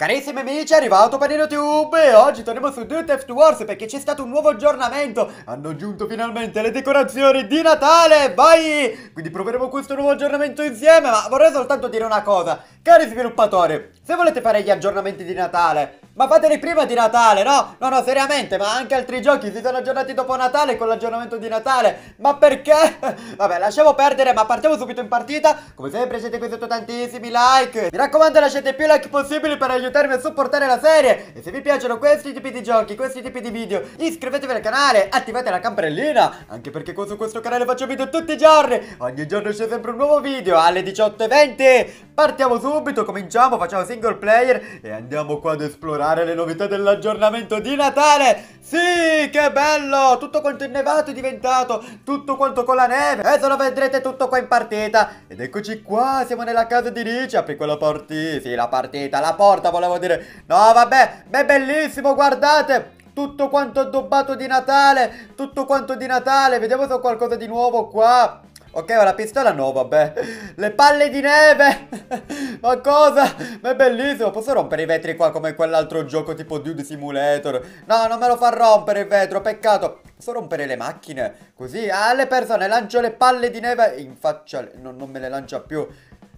Carissimi amici, è arrivato Panino Tube e oggi torniamo su New Theft Wars perché c'è stato un nuovo aggiornamento. Hanno giunto finalmente le decorazioni di Natale, vai! Quindi proveremo questo nuovo aggiornamento insieme, ma vorrei soltanto dire una cosa. Cari sviluppatori, se volete fare gli aggiornamenti di Natale, ma fateli prima di Natale, no? No, no, seriamente, ma anche altri giochi si sono aggiornati dopo Natale con l'aggiornamento di Natale. Ma perché? Vabbè, lasciamo perdere, ma partiamo subito in partita. Come sempre siete qui sotto tantissimi like. Mi raccomando, lasciate più like possibili per aiutarmi a supportare la serie. E se vi piacciono questi tipi di giochi, questi tipi di video, iscrivetevi al canale, attivate la campanellina. Anche perché su questo canale faccio video tutti i giorni. Ogni giorno c'è sempre un nuovo video alle 18.20. Partiamo subito, cominciamo, facciamo single player e andiamo qua ad esplorare ascoltare le novità dell'aggiornamento di Natale! Sì, che bello! Tutto quanto innevato è diventato, tutto quanto con la neve. Adesso lo vedrete tutto qua in partita. Ed eccoci qua, siamo nella casa di Ricci, apri quella partita. Sì, la partita, la porta volevo dire. No, vabbè, beh, bellissimo, guardate! Tutto quanto addobbato di Natale, tutto quanto di Natale. Vediamo se ho qualcosa di nuovo qua. Ok, ho la pistola? No, vabbè. Le palle di neve! Ma cosa? Ma è bellissimo. Posso rompere i vetri qua come quell'altro gioco tipo Dude Simulator? No, non me lo fa rompere il vetro, peccato. Posso rompere le macchine? Così alle ah, persone lancio le palle di neve in faccia. No, non me le lancia più.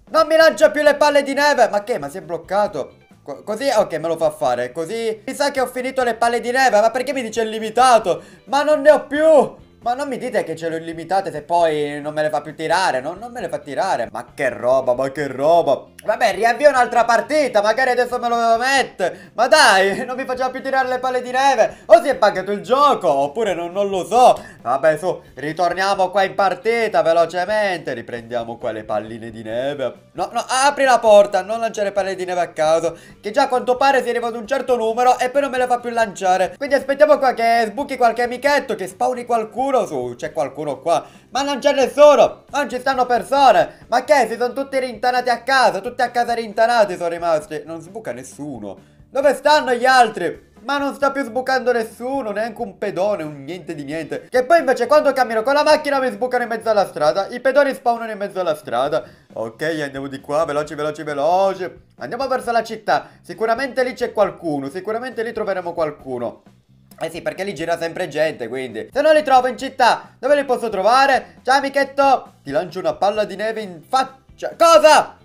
Non mi lancia più le palle di neve! Ma che? Ma si è bloccato. così, ok, me lo fa fare. Così. Mi sa che ho finito le palle di neve. Ma perché mi dice il limitato? Ma non ne ho più! Ma non mi dite che ce l'ho illimitate se poi non me le fa più tirare, no? Non me le fa tirare. Ma che roba, ma che roba. Vabbè, riavvio un'altra partita, magari adesso me lo mette. Ma dai, non mi faceva più tirare le palle di neve. O si è buggato il gioco, oppure non, non, lo so. Vabbè, su, ritorniamo qua in partita velocemente. Riprendiamo qua le palline di neve. No, no, apri la porta, non lanciare palle di neve a caso. Che già a quanto pare si arriva ad un certo numero e poi non me le fa più lanciare. Quindi aspettiamo qua che sbuchi qualche amichetto, che spawni qualcuno qualcuno su, c'è qualcuno qua. Ma non c'è nessuno, non ci stanno persone. Ma che, si sono tutti rintanati a casa, tutti a casa rintanati sono rimasti. Non sbuca nessuno. Dove stanno gli altri? Ma non sta più sbucando nessuno, neanche un pedone, un niente di niente. Che poi invece quando cammino con la macchina mi sbucano in mezzo alla strada, i pedoni spawnano in mezzo alla strada. Ok, andiamo di qua, veloci, veloci, veloci. Andiamo verso la città, sicuramente lì c'è qualcuno, sicuramente lì troveremo qualcuno. Eh sì, perché lì gira sempre gente, quindi. Se non li trovo in città, dove li posso trovare? Ciao, amichetto! Ti lancio una palla di neve in faccia. Cosa?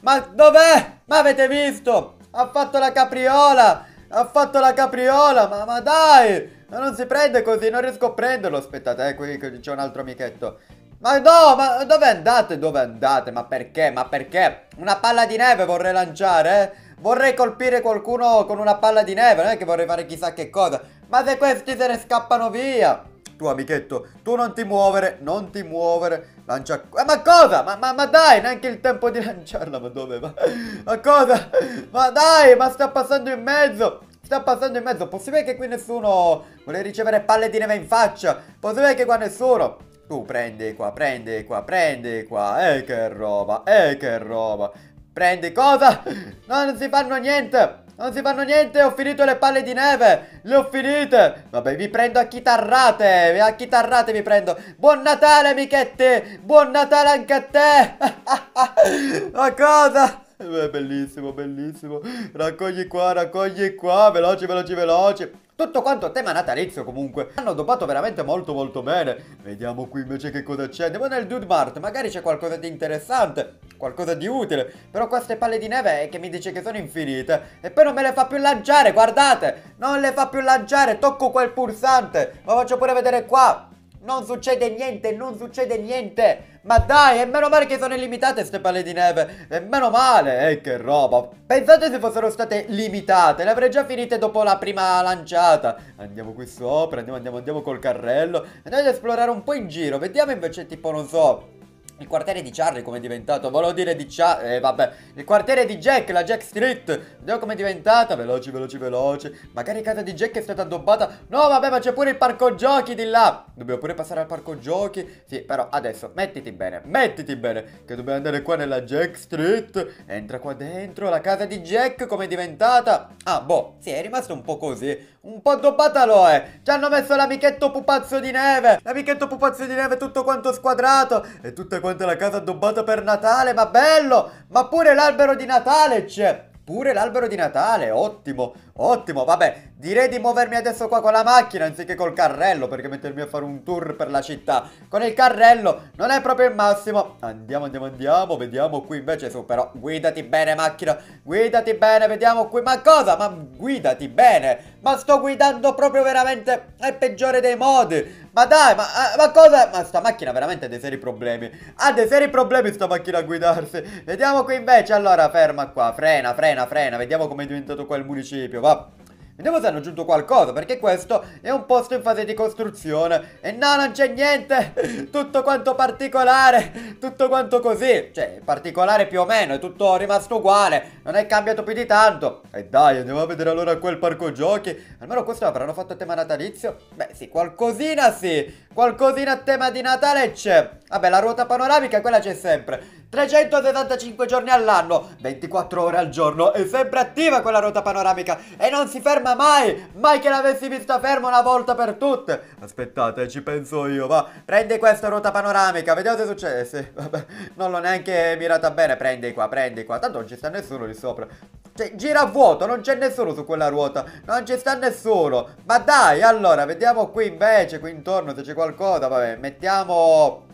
Ma dov'è? Ma avete visto? Ha fatto la capriola! Ha fatto la capriola! Ma, ma dai! Ma non si prende così, non riesco a prenderlo. Aspettate, eh, qui c'è un altro amichetto. Ma no, ma dove andate? Dove andate? Ma perché? Ma perché? Una palla di neve vorrei lanciare, eh? Vorrei colpire qualcuno con una palla di neve, non è che vorrei fare chissà che cosa. Ma se questi se ne scappano via! Tu amichetto, tu non ti muovere, non ti muovere, lancia... Eh, ma cosa? Ma, ma, ma, dai, neanche il tempo di lanciarla, ma dove va? Ma cosa? Ma dai, ma sta passando in mezzo! Sta passando in mezzo, possibile che qui nessuno vuole ricevere palle di neve in faccia? Possibile che qua nessuno... Tu prendi qua, prendi qua, prendi qua, eh, che roba, eh, che roba Prendi cosa? No, non si fanno niente Non si fanno niente, ho finito le palle di neve Le ho finite Vabbè, vi prendo a chitarrate A chitarrate vi prendo Buon Natale, amichetti Buon Natale anche a te Ma cosa? Eh, bellissimo, bellissimo. Raccogli qua, raccogli qua, veloci, veloci, veloci. Tutto quanto a tema natalizio comunque. Hanno dopato veramente molto molto bene. Vediamo qui invece che cosa c'è. Andiamo nel Dude Mart, magari c'è qualcosa di interessante, qualcosa di utile. Però queste palle di neve che mi dice che sono infinite. E poi non me le fa più lanciare, guardate. Non le fa più lanciare, tocco quel pulsante. Ma faccio pure vedere qua. Non succede niente, non succede niente Ma dai, e meno male che sono illimitate queste palle di neve E meno male, eh che roba Pensate se fossero state limitate Le avrei già finite dopo la prima lanciata Andiamo qui sopra, andiamo, andiamo, andiamo col carrello Andiamo ad esplorare un po' in giro Vediamo invece tipo, non so il quartiere di Charlie come è diventato? Volevo dire di Charlie, eh, vabbè. Il quartiere di Jack, la Jack Street. Vediamo come è diventata. Veloci, veloci, veloci. Magari casa di Jack è stata addobbata. No, vabbè, ma c'è pure il parco giochi di là. Dobbiamo pure passare al parco giochi. Sì, però adesso mettiti bene, mettiti bene. Che dobbiamo andare qua nella Jack Street. Entra qua dentro. La casa di Jack come è diventata? Ah, boh, sì, è rimasto un po' così. Un po' addobbata lo è. Ci hanno messo l'amichetto pupazzo di neve. L'amichetto pupazzo di neve tutto quanto squadrato. E tutte queste quanto la casa addobbata per Natale, ma bello! Ma pure l'albero di Natale c'è! Pure l'albero di Natale, ottimo, ottimo, vabbè, direi di muovermi adesso qua con la macchina anziché col carrello perché mettermi a fare un tour per la città con il carrello non è proprio il massimo. Andiamo, andiamo, andiamo, vediamo qui invece su però, guidati bene macchina, guidati bene, vediamo qui, ma cosa? Ma guidati bene, ma sto guidando proprio veramente, è peggiore dei modi, ma dai, ma, eh, ma, cosa... Ma sta macchina veramente ha dei seri problemi. Ha dei seri problemi sta macchina a guidarsi. Vediamo qui invece. Allora, ferma qua. Frena, frena, frena. Vediamo come è diventato qua il municipio. Va. Vediamo se hanno aggiunto qualcosa, perché questo è un posto in fase di costruzione. E no, non c'è niente! Tutto quanto particolare, tutto quanto così. Cioè, particolare più o meno, è tutto rimasto uguale, non è cambiato più di tanto. E dai, andiamo a vedere allora quel parco giochi. Almeno questo l'avranno fatto a tema natalizio? Beh sì, qualcosina sì, qualcosina a tema di Natale c'è. Vabbè, la ruota panoramica, quella c'è sempre. 365 giorni all'anno, 24 ore al giorno, E sempre attiva quella ruota panoramica e non si ferma ma mai, mai che l'avessi vista ferma una volta per tutte. Aspettate, ci penso io, va. Prendi questa ruota panoramica, vediamo se succede. Sì, vabbè, non l'ho neanche mirata bene. Prendi qua, prendi qua. Tanto non ci sta nessuno lì sopra. Cioè, gira a vuoto, non c'è nessuno su quella ruota. Non ci sta nessuno. Ma dai, allora, vediamo qui invece, qui intorno se c'è qualcosa. Vabbè, mettiamo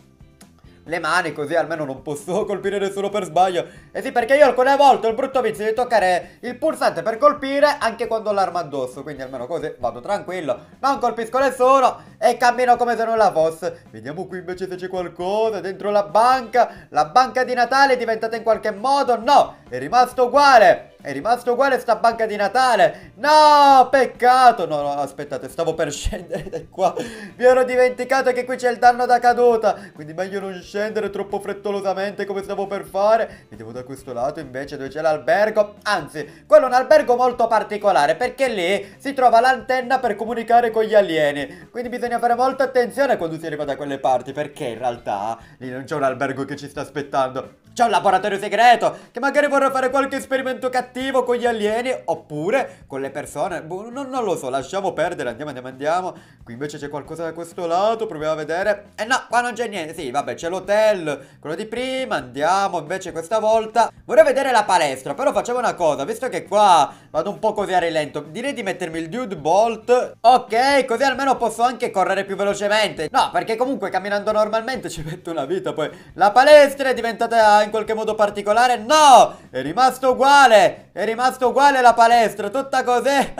le mani così almeno non posso colpire nessuno per sbaglio. E sì, perché io alcune volte ho il brutto vizio di toccare il pulsante per colpire anche quando ho l'arma addosso, quindi almeno così vado tranquillo, non colpisco nessuno e cammino come se non la fosse. Vediamo qui invece se c'è qualcosa dentro la banca. La banca di Natale è diventata in qualche modo? No, è rimasto uguale. È rimasto uguale sta banca di Natale. No, peccato. No, no, aspettate, stavo per scendere da qua. Mi ero dimenticato che qui c'è il danno da caduta. Quindi meglio non scendere troppo frettolosamente come stavo per fare. Vediamo da questo lato invece dove c'è l'albergo. Anzi, quello è un albergo molto particolare perché lì si trova l'antenna per comunicare con gli alieni. Quindi bisogna bisogna fare molta attenzione quando si arriva da quelle parti, perché in realtà lì non c'è un albergo che ci sta aspettando. C'è un laboratorio segreto che magari vorrà fare qualche esperimento cattivo con gli alieni oppure con le persone. Boh, non, non lo so, lasciamo perdere, andiamo, andiamo, andiamo. Qui invece c'è qualcosa da questo lato, proviamo a vedere. Eh no, qua non c'è niente. Sì, vabbè, c'è l'hotel, quello di prima, andiamo invece questa volta. Vorrei vedere la palestra, però facciamo una cosa, visto che qua vado un po' così a rilento, direi di mettermi il dude bolt. Ok, così almeno posso anche correre correre più velocemente No perché comunque camminando normalmente ci metto una vita poi La palestra è diventata in qualche modo particolare No è rimasto uguale È rimasto uguale la palestra tutta così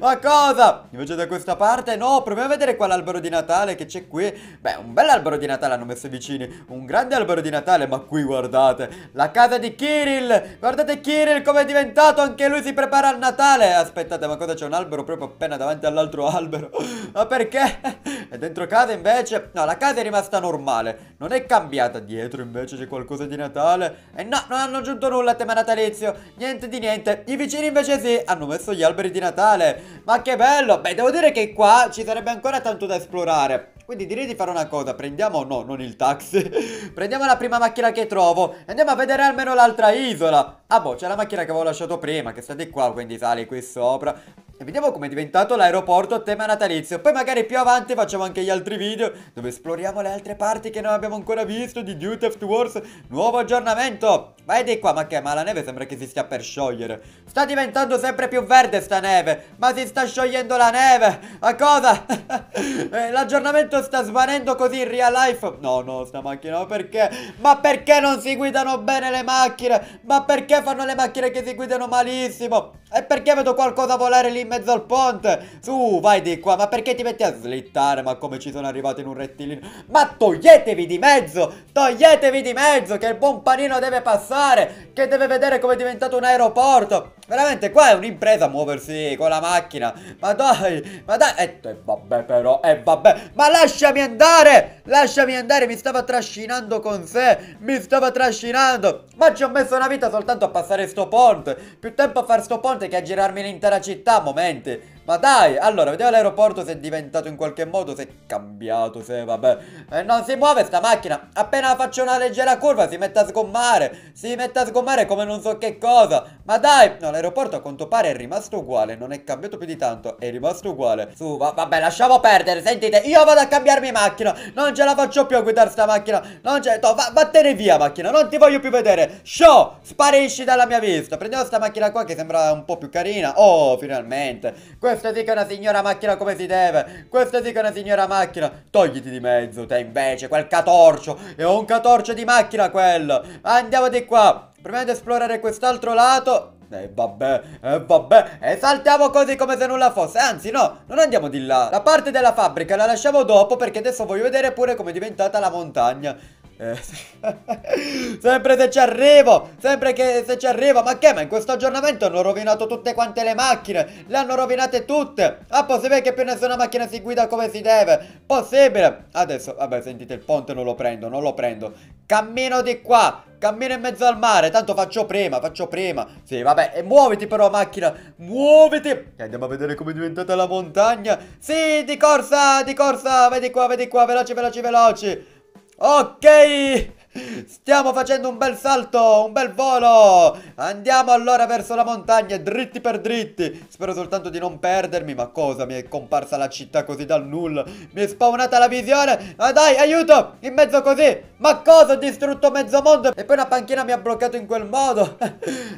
Ma cosa Invece da questa parte no proviamo a vedere qua l'albero di Natale che c'è qui Beh un bel albero di Natale hanno messo vicini Un grande albero di Natale ma qui guardate La casa di Kirill Guardate Kirill come è diventato Anche lui si prepara al Natale Aspettate ma cosa c'è un albero proprio appena davanti all'altro albero Ma perché? E dentro casa invece... No, la casa è rimasta normale. Non è cambiata. Dietro invece c'è qualcosa di Natale. E no, non hanno aggiunto nulla a tema natalizio. Niente di niente. I vicini invece sì, hanno messo gli alberi di Natale. Ma che bello. Beh, devo dire che qua ci sarebbe ancora tanto da esplorare. Quindi direi di fare una cosa, prendiamo, no, non il taxi, prendiamo la prima macchina che trovo e andiamo a vedere almeno l'altra isola. Ah boh, c'è la macchina che avevo lasciato prima, che state qua, quindi sali qui sopra. E vediamo com'è diventato l'aeroporto a tema natalizio. Poi magari più avanti facciamo anche gli altri video dove esploriamo le altre parti che non abbiamo ancora visto di Duty of Wars. Nuovo aggiornamento! Vai di qua, ma che? Ma la neve sembra che si stia per sciogliere. Sta diventando sempre più verde sta neve. Ma si sta sciogliendo la neve! A cosa? Eh, l'aggiornamento sta svanendo così in real life. No, no, sta macchina, ma perché? Ma perché non si guidano bene le macchine? Ma perché fanno le macchine che si guidano malissimo? E perché vedo qualcosa volare lì in mezzo al ponte? Su, vai di qua, ma perché ti metti a slittare? Ma come ci sono arrivato in un rettilineo? Ma toglietevi di mezzo! Toglietevi di mezzo, che il buon panino deve passare! Che deve vedere come è diventato un aeroporto! Veramente qua è un'impresa muoversi con la macchina Ma dai, ma dai E eh, vabbè però, e eh, vabbè Ma lasciami andare, lasciami andare Mi stava trascinando con sé Mi stava trascinando Ma ci ho messo una vita soltanto a passare sto ponte Più tempo a fare sto ponte che a girarmi l'intera città a momenti ma dai, allora, vediamo l'aeroporto se è diventato in qualche modo, se è cambiato, se vabbè. E eh, non si muove sta macchina. Appena faccio una leggera curva si mette a sgommare. Si mette a sgommare come non so che cosa. Ma dai, no, l'aeroporto a quanto pare è rimasto uguale. Non è cambiato più di tanto, è rimasto uguale. Su, va vabbè, lasciamo perdere. Sentite, io vado a cambiarmi macchina. Non ce la faccio più a guidare sta macchina. Non ce... No, vattene via macchina, non ti voglio più vedere. Show, sparisci dalla mia vista. Prendiamo sta macchina qua che sembra un po' più carina. Oh, finalmente. Questo questa sì che è una signora macchina come si deve. Questa sì che è una signora macchina. Togliti di mezzo, te invece, quel catorcio. È un catorcio di macchina quello. Andiamo di qua. Proviamo ad esplorare quest'altro lato. E eh, vabbè, e eh, vabbè E saltiamo così come se nulla fosse Anzi no, non andiamo di là La parte della fabbrica la lasciamo dopo Perché adesso voglio vedere pure come è diventata la montagna eh, sempre se ci arrivo Sempre che se ci arrivo Ma che ma in questo aggiornamento hanno rovinato tutte quante le macchine Le hanno rovinate tutte Ah possibile che più nessuna macchina si guida come si deve Possibile Adesso vabbè sentite il ponte non lo prendo Non lo prendo Cammino di qua Cammino in mezzo al mare Tanto faccio prima Faccio prima Sì vabbè E muoviti però macchina Muoviti E andiamo a vedere come è diventata la montagna Sì di corsa Di corsa Vedi qua vedi qua Veloci veloci veloci Okei! Okay. Stiamo facendo un bel salto, un bel volo Andiamo allora verso la montagna, dritti per dritti Spero soltanto di non perdermi Ma cosa, mi è comparsa la città così dal nulla Mi è spawnata la visione Ma ah, dai, aiuto, in mezzo così Ma cosa, ho distrutto mezzo mondo E poi una panchina mi ha bloccato in quel modo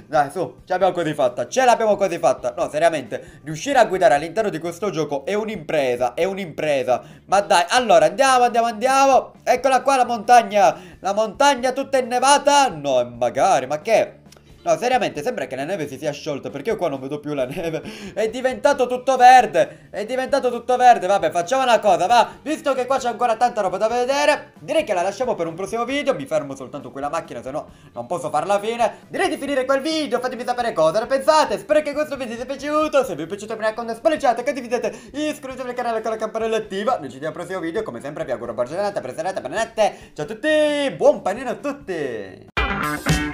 Dai, su, ce l'abbiamo così fatta Ce l'abbiamo così fatta No, seriamente, riuscire a guidare all'interno di questo gioco è un'impresa È un'impresa Ma dai, allora, andiamo, andiamo, andiamo Eccola qua la montagna La montagna montagna tutta innevata? No, magari, ma che? No, seriamente, sembra che la neve si sia sciolta Perché io qua non vedo più la neve È diventato tutto verde È diventato tutto verde Vabbè, facciamo una cosa, va Visto che qua c'è ancora tanta roba da vedere Direi che la lasciamo per un prossimo video Mi fermo soltanto qui la macchina, se no non posso farla fine Direi di finire quel video Fatemi sapere cosa ne pensate Spero che questo video vi sia piaciuto Se vi è piaciuto mi raccomando spalleggiate, condividete Iscrivetevi al canale con la campanella attiva Noi ci vediamo al prossimo video Come sempre vi auguro buona giornata, buona serata, buona notte Ciao a tutti, buon panino a tutti